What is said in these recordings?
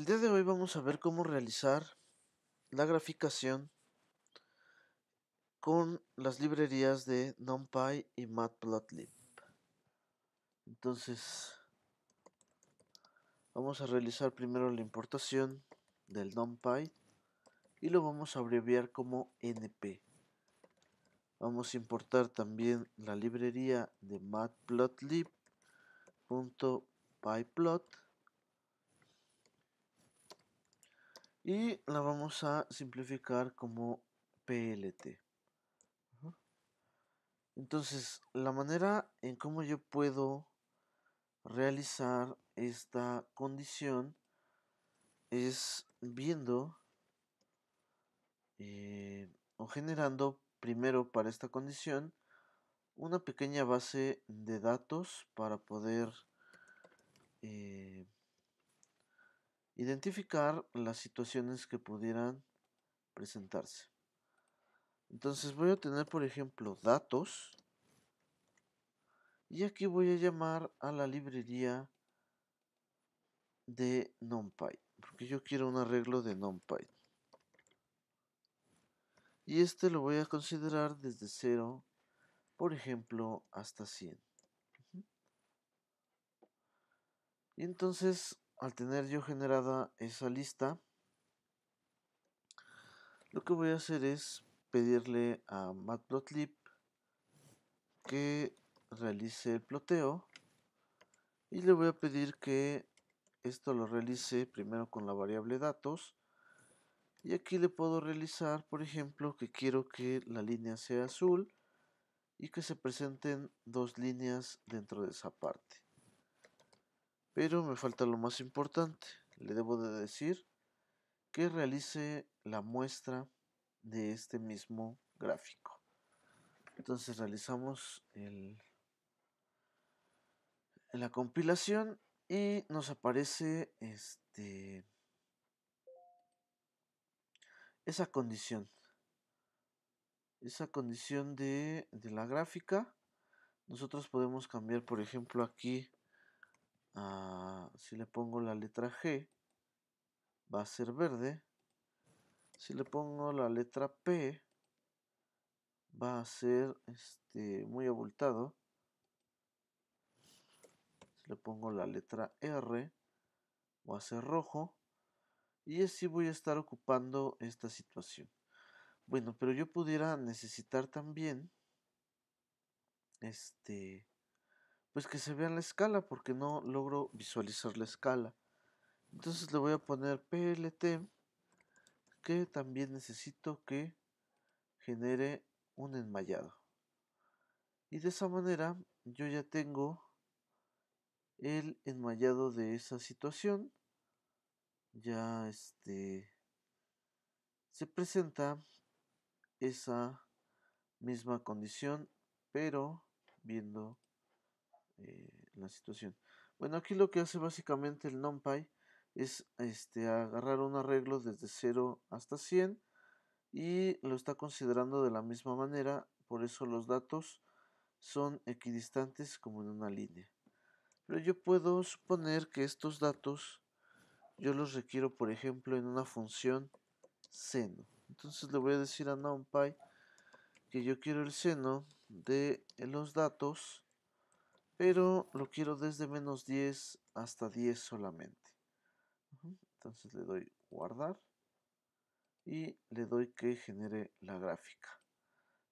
El día de hoy vamos a ver cómo realizar la graficación con las librerías de NumPy y Matplotlib. Entonces, vamos a realizar primero la importación del NumPy y lo vamos a abreviar como NP. Vamos a importar también la librería de matplotlib.pyplot y la vamos a simplificar como PLT. Entonces, la manera en cómo yo puedo realizar esta condición es viendo eh, o generando primero para esta condición una pequeña base de datos para poder eh, identificar las situaciones que pudieran presentarse. Entonces voy a tener, por ejemplo, datos. Y aquí voy a llamar a la librería de NumPy. Porque yo quiero un arreglo de NumPy. Y este lo voy a considerar desde 0, por ejemplo, hasta 100. Y entonces al tener yo generada esa lista, lo que voy a hacer es pedirle a matplotlib que realice el ploteo y le voy a pedir que esto lo realice primero con la variable datos y aquí le puedo realizar por ejemplo que quiero que la línea sea azul y que se presenten dos líneas dentro de esa parte pero me falta lo más importante. Le debo de decir que realice la muestra de este mismo gráfico. Entonces realizamos la compilación y nos aparece este, esa condición. Esa condición de, de la gráfica. Nosotros podemos cambiar, por ejemplo, aquí Ah, si le pongo la letra G, va a ser verde. Si le pongo la letra P, va a ser este, muy abultado. Si le pongo la letra R, va a ser rojo. Y así voy a estar ocupando esta situación. Bueno, pero yo pudiera necesitar también este pues que se vea la escala porque no logro visualizar la escala. Entonces le voy a poner PLT que también necesito que genere un enmallado. Y de esa manera yo ya tengo el enmallado de esa situación. Ya este se presenta esa misma condición, pero viendo eh, la situación. Bueno, aquí lo que hace básicamente el NumPy es este, agarrar un arreglo desde 0 hasta 100 y lo está considerando de la misma manera, por eso los datos son equidistantes como en una línea. Pero yo puedo suponer que estos datos yo los requiero, por ejemplo, en una función seno. Entonces le voy a decir a NumPy que yo quiero el seno de los datos pero lo quiero desde menos 10 hasta 10 solamente. Entonces le doy guardar y le doy que genere la gráfica.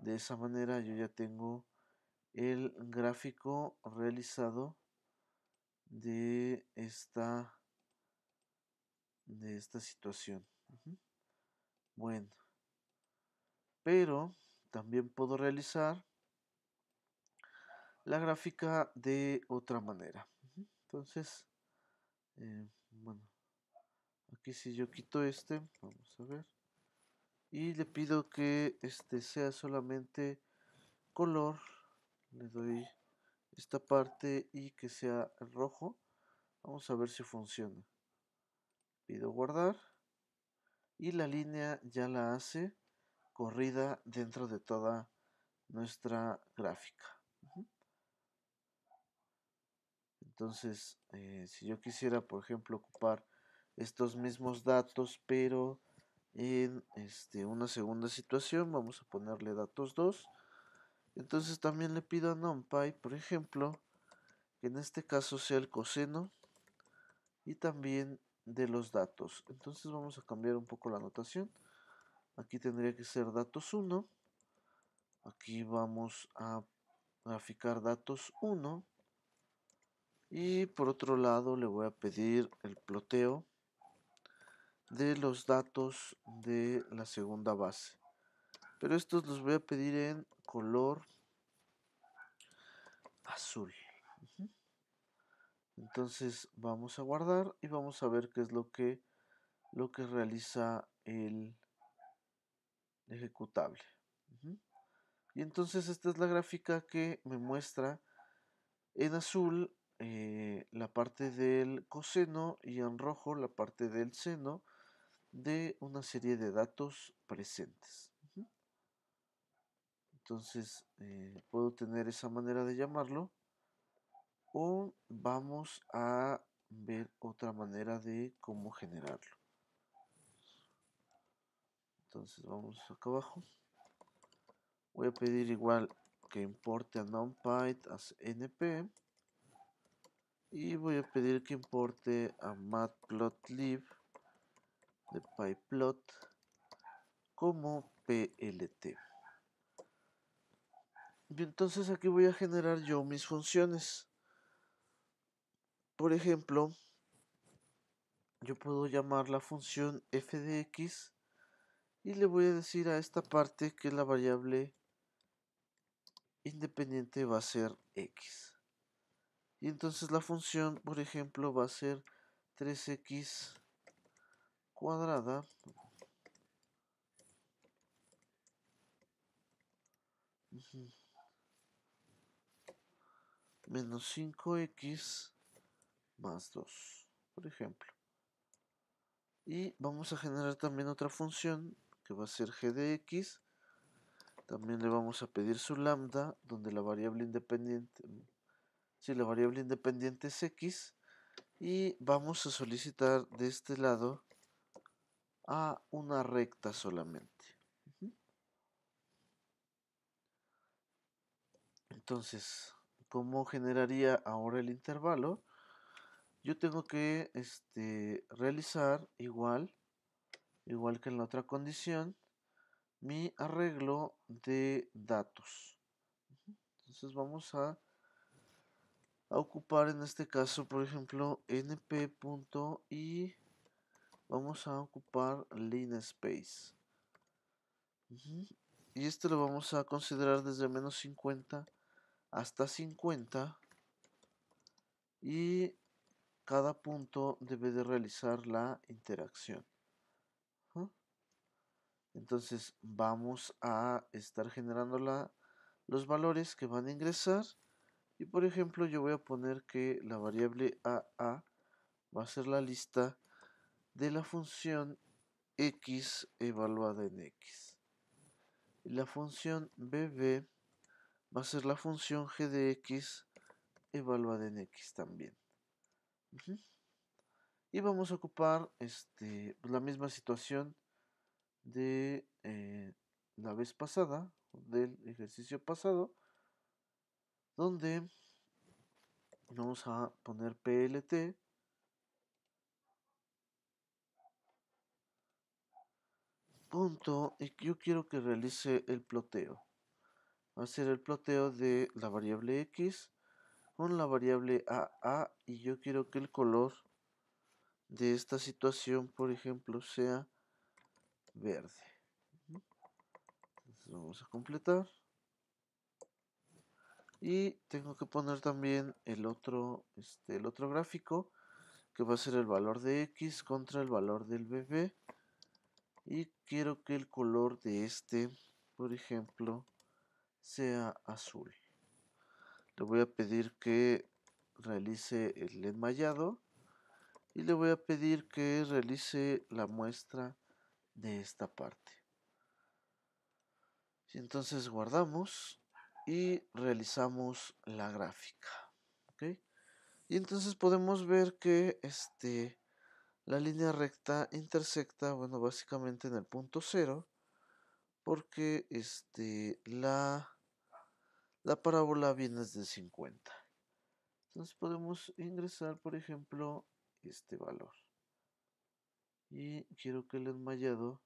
De esa manera yo ya tengo el gráfico realizado de esta de esta situación. Bueno, pero también puedo realizar la gráfica de otra manera. Entonces, eh, bueno, aquí si yo quito este, vamos a ver. Y le pido que este sea solamente color. Le doy esta parte y que sea rojo. Vamos a ver si funciona. Pido guardar. Y la línea ya la hace corrida dentro de toda nuestra gráfica. Entonces, eh, si yo quisiera, por ejemplo, ocupar estos mismos datos, pero en este, una segunda situación, vamos a ponerle datos 2. Entonces también le pido a NumPy, por ejemplo, que en este caso sea el coseno y también de los datos. Entonces vamos a cambiar un poco la notación Aquí tendría que ser datos 1. Aquí vamos a graficar datos 1 y por otro lado le voy a pedir el ploteo de los datos de la segunda base. Pero estos los voy a pedir en color azul. Entonces vamos a guardar y vamos a ver qué es lo que, lo que realiza el ejecutable. Y entonces esta es la gráfica que me muestra en azul eh, la parte del coseno y en rojo la parte del seno de una serie de datos presentes. Entonces eh, puedo tener esa manera de llamarlo o vamos a ver otra manera de cómo generarlo. Entonces vamos acá abajo. Voy a pedir igual que importe a NumPy as np y voy a pedir que importe a matplotlib de pyplot como plt. Y entonces aquí voy a generar yo mis funciones. Por ejemplo, yo puedo llamar la función f de x y le voy a decir a esta parte que la variable independiente va a ser x. Y entonces la función, por ejemplo, va a ser 3x cuadrada menos 5x más 2, por ejemplo. Y vamos a generar también otra función que va a ser g de x. También le vamos a pedir su lambda, donde la variable independiente, si la variable independiente es x y vamos a solicitar de este lado a una recta solamente. Entonces, ¿cómo generaría ahora el intervalo? Yo tengo que este, realizar igual, igual que en la otra condición, mi arreglo de datos. Entonces vamos a a ocupar en este caso, por ejemplo, np. y vamos a ocupar linspace space. Y esto lo vamos a considerar desde menos 50 hasta 50. Y cada punto debe de realizar la interacción. Entonces vamos a estar generando los valores que van a ingresar y por ejemplo, yo voy a poner que la variable AA va a ser la lista de la función x evaluada en x. Y la función BB va a ser la función g de x evaluada en x también. Y vamos a ocupar este, la misma situación de eh, la vez pasada, del ejercicio pasado, donde vamos a poner PLT punto y yo quiero que realice el ploteo va a ser el ploteo de la variable x con la variable AA y yo quiero que el color de esta situación por ejemplo sea verde vamos a completar y tengo que poner también el otro este, el otro gráfico que va a ser el valor de x contra el valor del BB y quiero que el color de este por ejemplo sea azul le voy a pedir que realice el enmayado y le voy a pedir que realice la muestra de esta parte y entonces guardamos y realizamos la gráfica. Y entonces podemos ver que este, la línea recta intersecta, bueno, básicamente en el punto cero, porque este, la, la parábola viene desde 50. Entonces podemos ingresar, por ejemplo, este valor. Y quiero que el enmayado,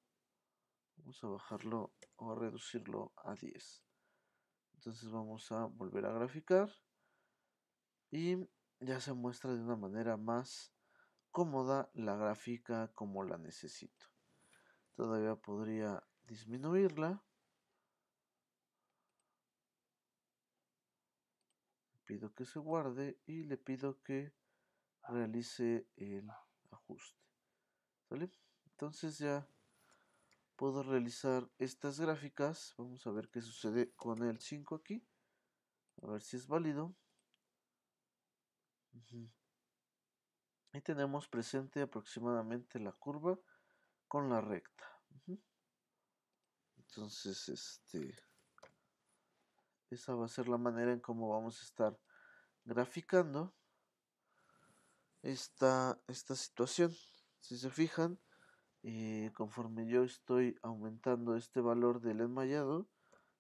vamos a bajarlo o a reducirlo a 10. Entonces vamos a volver a graficar y ya se muestra de una manera más cómoda la gráfica como la necesito. Todavía podría disminuirla. Pido que se guarde y le pido que realice el ajuste. ¿Sale? Entonces ya puedo realizar estas gráficas. Vamos a ver qué sucede con el 5 aquí. A ver si es válido. Y tenemos presente aproximadamente la curva con la recta. Entonces, este, esa va a ser la manera en cómo vamos a estar graficando esta, esta situación. Si se fijan, eh, conforme yo estoy aumentando este valor del enmayado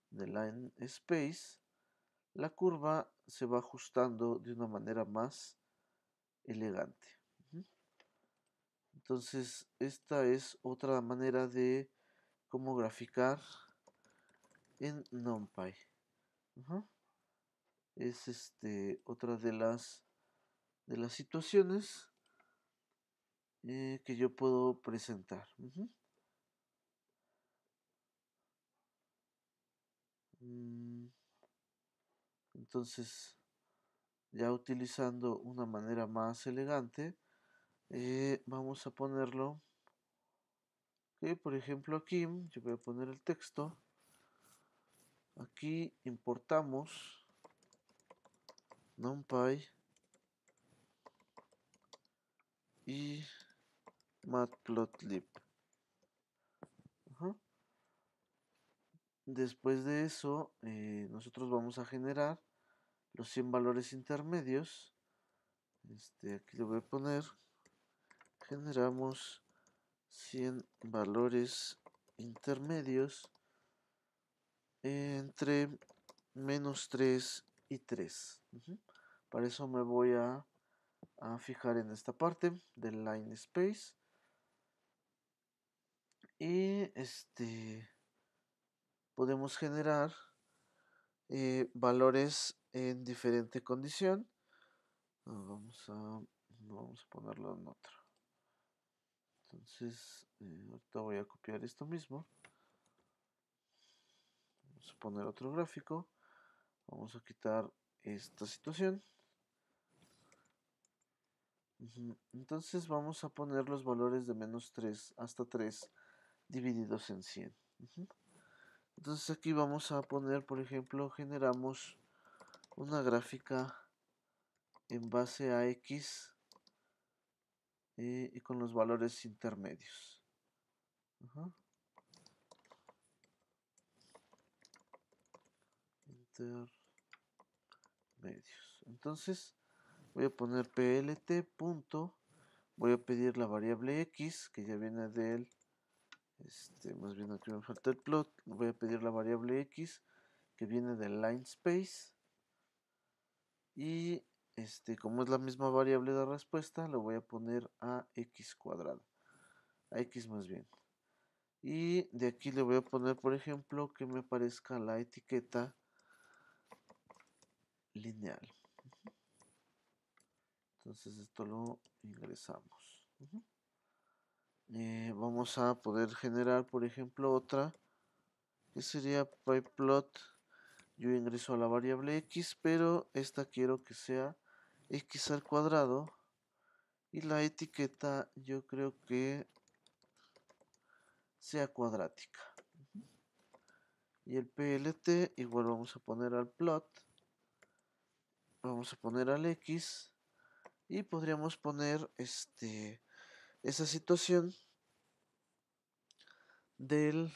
de line space, la curva se va ajustando de una manera más elegante. Entonces, esta es otra manera de cómo graficar en NumPy. Es este otra de las de las situaciones eh, que yo puedo presentar. Mm. Entonces, ya utilizando una manera más elegante, eh, vamos a ponerlo. que por ejemplo, aquí yo voy a poner el texto. Aquí importamos NumPy y matplotlib. Después de eso, eh, nosotros vamos a generar los 100 valores intermedios. Este, aquí lo voy a poner, generamos 100 valores intermedios entre menos 3 y 3. Para eso me voy a, a fijar en esta parte del line space y este podemos generar eh, valores en diferente condición. Ah, vamos a, ponerlo en otro. Entonces, eh, voy a copiar esto mismo. Vamos a poner otro gráfico. Vamos a quitar esta situación. Entonces vamos a poner los valores de menos 3 hasta 3 divididos en 100. Entonces aquí vamos a poner, por ejemplo, generamos una gráfica en base a X eh, y con los valores intermedios. Intermedios. Entonces voy a poner plt. voy a pedir la variable X que ya viene del este, más bien aquí me falta el plot. Voy a pedir la variable x que viene del line space. Y este, como es la misma variable de respuesta, lo voy a poner a x cuadrado. A x más bien. Y de aquí le voy a poner, por ejemplo, que me aparezca la etiqueta lineal. Entonces esto lo ingresamos. Eh, vamos a poder generar por ejemplo otra que sería plot yo ingreso a la variable x pero esta quiero que sea x al cuadrado y la etiqueta yo creo que sea cuadrática y el plt igual vamos a poner al plot vamos a poner al x y podríamos poner este esa situación de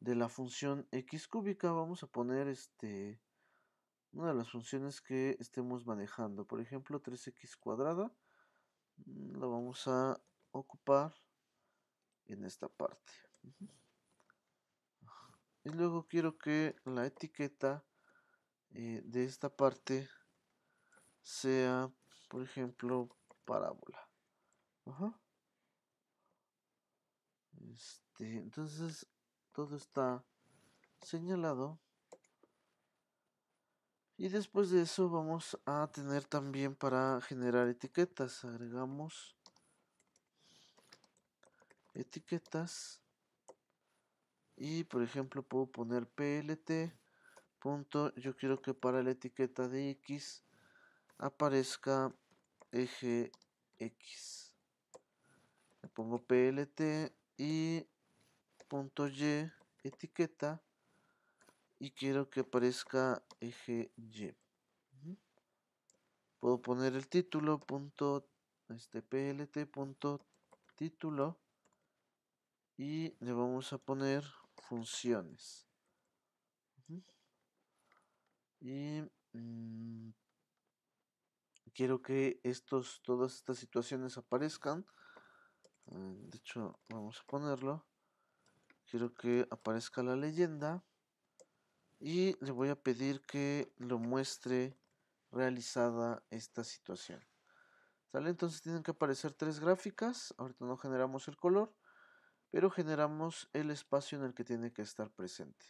la función x cúbica vamos a poner este, una de las funciones que estemos manejando por ejemplo 3x cuadrada mm, la vamos a ocupar en esta parte y luego quiero que la etiqueta eh, de esta parte sea por ejemplo parábola este, entonces todo está señalado. Y después de eso vamos a tener también para generar etiquetas. Agregamos etiquetas. Y por ejemplo puedo poner plt. Punto. Yo quiero que para la etiqueta de x aparezca eje x le pongo plt y punto y etiqueta y quiero que aparezca eje y puedo poner el título punto este plt punto título y le vamos a poner funciones y mm, quiero que estos todas estas situaciones aparezcan Mm, de hecho vamos a ponerlo quiero que aparezca la leyenda y le voy a pedir que lo muestre realizada esta situación ¿Sale? Entonces tienen que aparecer tres gráficas. Ahorita no generamos el color, pero generamos el espacio en el que tiene que estar presente.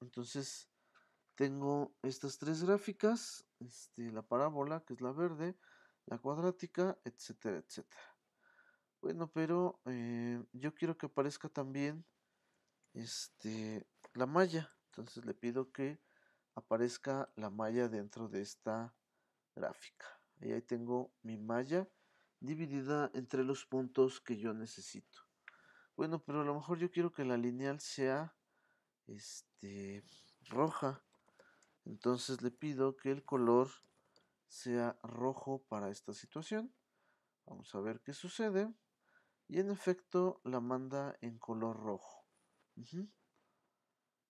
Entonces tengo estas tres gráficas, este, la parábola, que es la verde, la cuadrática, etcétera, etcétera. Bueno, pero eh, yo quiero que aparezca también este, la malla. Entonces le pido que aparezca la malla dentro de esta gráfica. Y ahí tengo mi malla dividida entre los puntos que yo necesito. Bueno, pero a lo mejor yo quiero que la lineal sea este, roja. Entonces le pido que el color sea rojo para esta situación. Vamos a ver qué sucede. Y en efecto la manda en color rojo.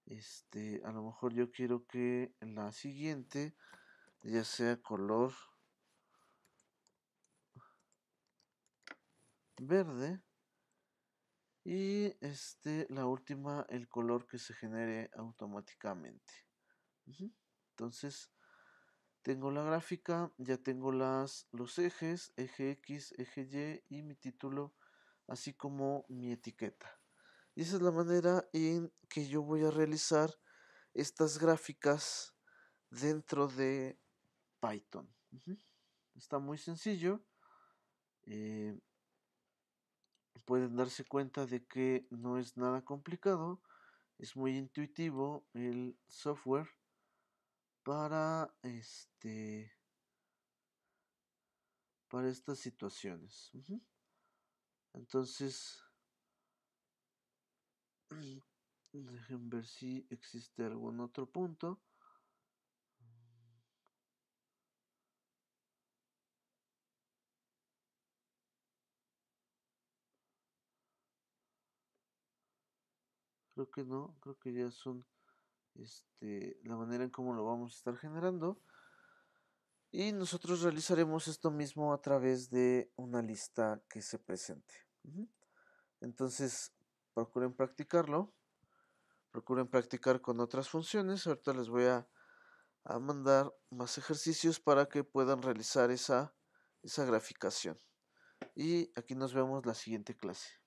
Este, a lo mejor yo quiero que la siguiente ya sea color verde y este la última el color que se genere automáticamente entonces tengo la gráfica ya tengo las los ejes eje x eje y y mi título así como mi etiqueta. Y esa es la manera en que yo voy a realizar estas gráficas dentro de Python. Está muy sencillo. Eh, pueden darse cuenta de que no es nada complicado. Es muy intuitivo el software para este para estas situaciones. Entonces, mm, dejen ver si existe algún otro punto. Creo que no, creo que ya son este, la manera en cómo lo vamos a estar generando. Y nosotros realizaremos esto mismo a través de una lista que se presente. Entonces, procuren practicarlo. Procuren practicar con otras funciones. Ahorita les voy a, mandar más ejercicios para que puedan realizar esa, esa graficación. Y aquí nos vemos la siguiente clase.